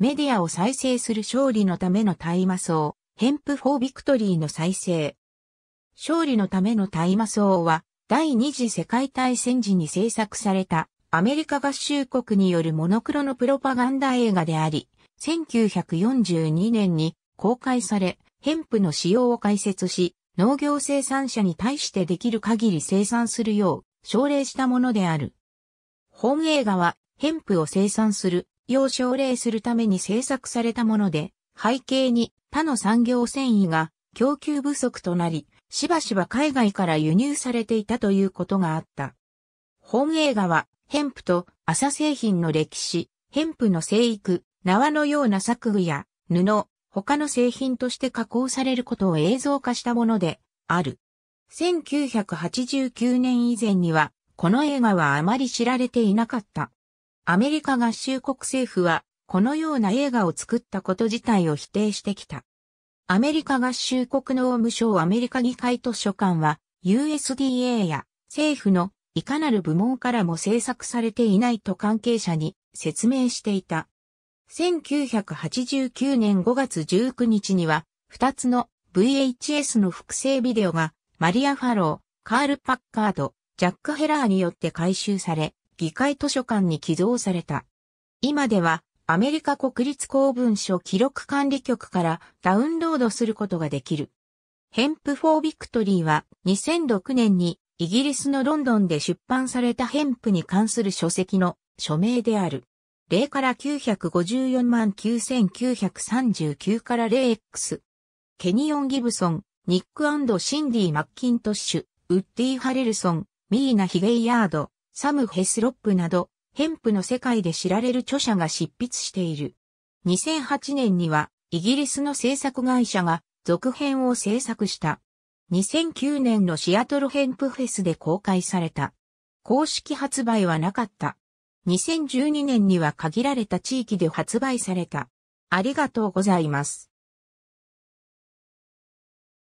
メディアを再生する勝利のための大麻草、ヘンプフォービクトリーの再生。勝利のための大麻草は、第二次世界大戦時に制作されたアメリカ合衆国によるモノクロのプロパガンダ映画であり、1942年に公開され、ヘンプの使用を解説し、農業生産者に対してできる限り生産するよう奨励したものである。本映画はヘンプを生産するを奨励するために制作されたもので、背景に他の産業繊維が供給不足となり、しばしば海外から輸入されていたということがあった。本映画は、ヘンプと麻製品の歴史、ヘンプの生育、縄のような作具や布、他の製品として加工されることを映像化したものである。1989年以前には、この映画はあまり知られていなかった。アメリカ合衆国政府は、このような映画を作ったこと自体を否定してきた。アメリカ合衆国の務省アメリカ議会図書館は、USDA や政府のいかなる部門からも制作されていないと関係者に説明していた。1989年5月19日には、2つの VHS の複製ビデオが、マリア・ファロー、カール・パッカード、ジャック・ヘラーによって回収され、議会図書館に寄贈された。今ではアメリカ国立公文書記録管理局からダウンロードすることができる。ヘンプ・フォー・ビクトリーは2006年にイギリスのロンドンで出版されたヘンプに関する書籍の署名である。0から954万9939から 0X。ケニオン・ギブソン、ニックシンディ・マッキントッシュ、ウッディ・ハレルソン、ミーナ・ヒゲイヤード、サム・ヘスロップなど、ヘンプの世界で知られる著者が執筆している。2008年には、イギリスの制作会社が続編を制作した。2009年のシアトルヘンプフェスで公開された。公式発売はなかった。2012年には限られた地域で発売された。ありがとうございます。